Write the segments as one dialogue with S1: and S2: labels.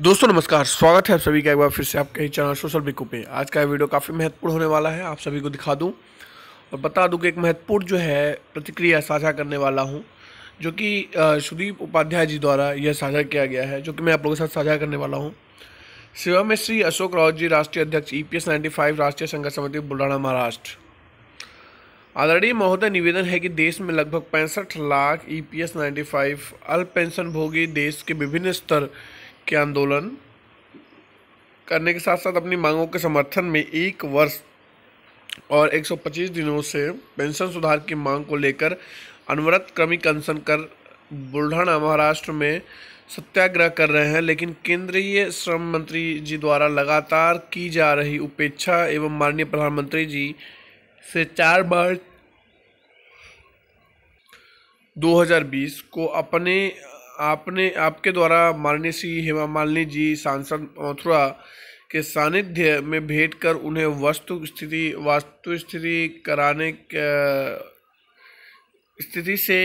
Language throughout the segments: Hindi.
S1: दोस्तों नमस्कार स्वागत है आप सभी का एक बार फिर से आपके ही चैनल सोशल बिकू पे आज का वीडियो काफ़ी महत्वपूर्ण होने वाला है आप सभी को दिखा दूं और बता दूं कि एक महत्वपूर्ण जो है प्रतिक्रिया साझा करने वाला हूं जो कि सुदीप उपाध्याय जी द्वारा यह साझा किया गया है जो कि मैं आप लोगों के साथ साझा करने वाला हूँ सेवा में श्री अशोक रावत जी राष्ट्रीय अध्यक्ष ई e पी राष्ट्रीय संघ समिति बुलाना महाराष्ट्र आदरणीय महोदय निवेदन है कि देश में लगभग पैंसठ लाख ई e पी अल्प पेंशन भोगी देश के विभिन्न स्तर के आंदोलन करने के साथ साथ अपनी मांगों के समर्थन में एक वर्ष और 125 दिनों से पेंशन सुधार की मांग को लेकर अनवरत क्रमिक अनशन कर बुल्ढाना महाराष्ट्र में सत्याग्रह कर रहे हैं लेकिन केंद्रीय श्रम मंत्री जी द्वारा लगातार की जा रही उपेक्षा एवं माननीय प्रधानमंत्री जी से चार बार 2020 को अपने आपने आपके द्वारा माननीय श्री हेमा मालिनी जी सांसद मथुरा के सानिध्य में भेंट कर उन्हें वस्तु स्थिति वास्तु स्थिति कराने स्थिति से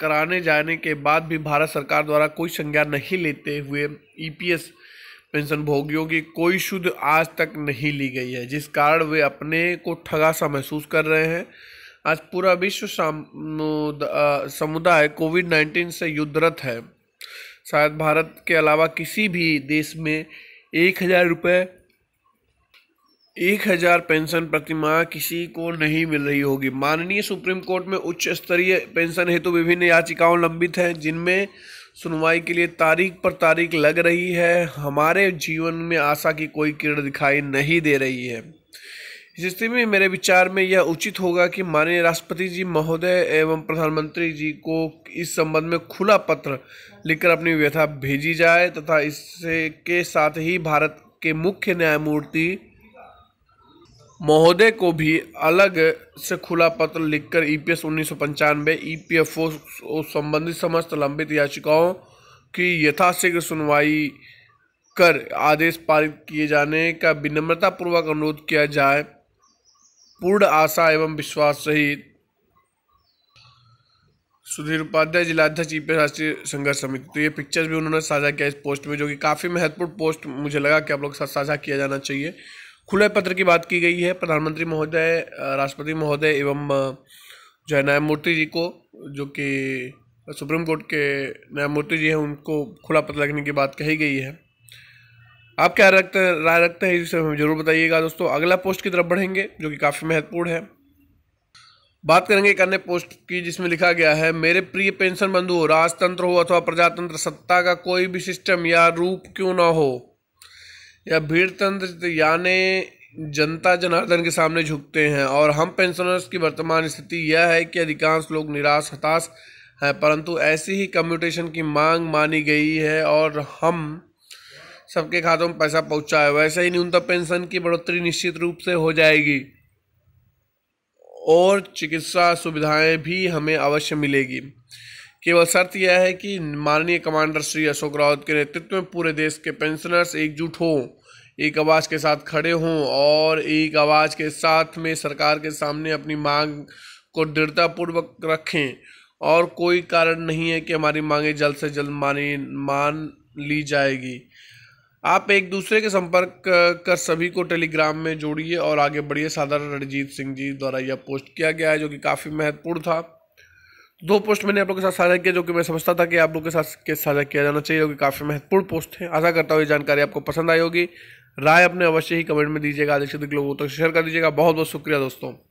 S1: कराने जाने के बाद भी भारत सरकार द्वारा कोई संज्ञा नहीं लेते हुए ईपीएस e पेंशन भोगियों की कोई शुद्ध आज तक नहीं ली गई है जिस कारण वे अपने को ठगा सा महसूस कर रहे हैं आज पूरा विश्व समुदाय कोविड नाइन्टीन से युद्धरत है शायद भारत के अलावा किसी भी देश में एक हज़ार रुपये एक हज़ार पेंशन प्रतिमाह किसी को नहीं मिल रही होगी माननीय सुप्रीम कोर्ट में उच्च स्तरीय पेंशन हेतु विभिन्न याचिकाओं लंबित हैं जिनमें सुनवाई के लिए तारीख पर तारीख लग रही है हमारे जीवन में आशा की कोई किरण दिखाई नहीं दे रही है स्थिति में मेरे विचार में यह उचित होगा कि माननीय राष्ट्रपति जी महोदय एवं प्रधानमंत्री जी को इस संबंध में खुला पत्र लिखकर अपनी व्यथा भेजी जाए तथा इससे के साथ ही भारत के मुख्य न्यायमूर्ति महोदय को भी अलग से खुला पत्र लिखकर ई पी एस उन्नीस सौ पंचानवे ई पी एफ ओ संबंधित समस्त लंबित याचिकाओं की यथाशीघ्र सुनवाई कर आदेश पारित किए जाने का विनम्रतापूर्वक अनुरोध किया जाए पूर्ण आशा एवं विश्वास सहित सुधीर उपाध्याय जिलाध्यक्ष ईपी राष्ट्रीय संघर्ष समिति तो ये पिक्चर्स भी उन्होंने साझा किया इस पोस्ट में जो कि काफ़ी महत्वपूर्ण पोस्ट मुझे लगा कि आप लोग के साथ साझा किया जाना चाहिए खुले पत्र की बात की गई है प्रधानमंत्री महोदय राष्ट्रपति महोदय एवं जो है न्यायमूर्ति जी को जो कि सुप्रीम कोर्ट के न्यायमूर्ति जी हैं उनको खुला पत्र लिखने की बात कही गई है आप क्या रखते हैं राय रखते हैं इसे हमें जरूर बताइएगा दोस्तों अगला पोस्ट की तरफ बढ़ेंगे जो कि काफ़ी महत्वपूर्ण है बात करेंगे एक अन्य पोस्ट की जिसमें लिखा गया है मेरे प्रिय पेंशन बंधु राजतंत्र हो अथवा प्रजातंत्र सत्ता का कोई भी सिस्टम या रूप क्यों ना हो या भीड़ तंत्र यानी जनता जनार्दन के सामने झुकते हैं और हम पेंशनर्स की वर्तमान स्थिति यह है कि अधिकांश लोग निराश हताश हैं परंतु ऐसी ही कम्यूटेशन की मांग मानी गई है और हम सबके खातों में पैसा पहुंचा है वैसे ही न्यूनतम पेंशन की बढ़ोतरी निश्चित रूप से हो जाएगी और चिकित्सा सुविधाएं भी हमें अवश्य मिलेगी केवल शर्त यह है कि माननीय कमांडर श्री अशोक रावत के नेतृत्व में पूरे देश के पेंशनर्स एकजुट हों एक आवाज़ के साथ खड़े हों और एक आवाज़ के साथ में सरकार के सामने अपनी मांग को दृढ़तापूर्वक रखें और कोई कारण नहीं है कि हमारी मांगें जल्द से जल्द मानी मान ली जाएगी आप एक दूसरे के संपर्क कर सभी को टेलीग्राम में जोड़िए और आगे बढ़िए साधारण रणजीत सिंह जी द्वारा यह पोस्ट किया गया है जो कि काफ़ी महत्वपूर्ण था दो पोस्ट मैंने आप लोगों के साथ साझा किया जो कि मैं समझता था कि आप लोगों के साथ के साझा किया जाना चाहिए जो कि काफ़ी महत्वपूर्ण पोस्ट है आशा करता हूँ ये जानकारी आपको पसंद आई होगी राय अपने अवश्य ही कमेंट में दीजिएगा अधिक से अधिक लोगों तक तो शेयर कर दीजिएगा बहुत बहुत शुक्रिया दोस्तों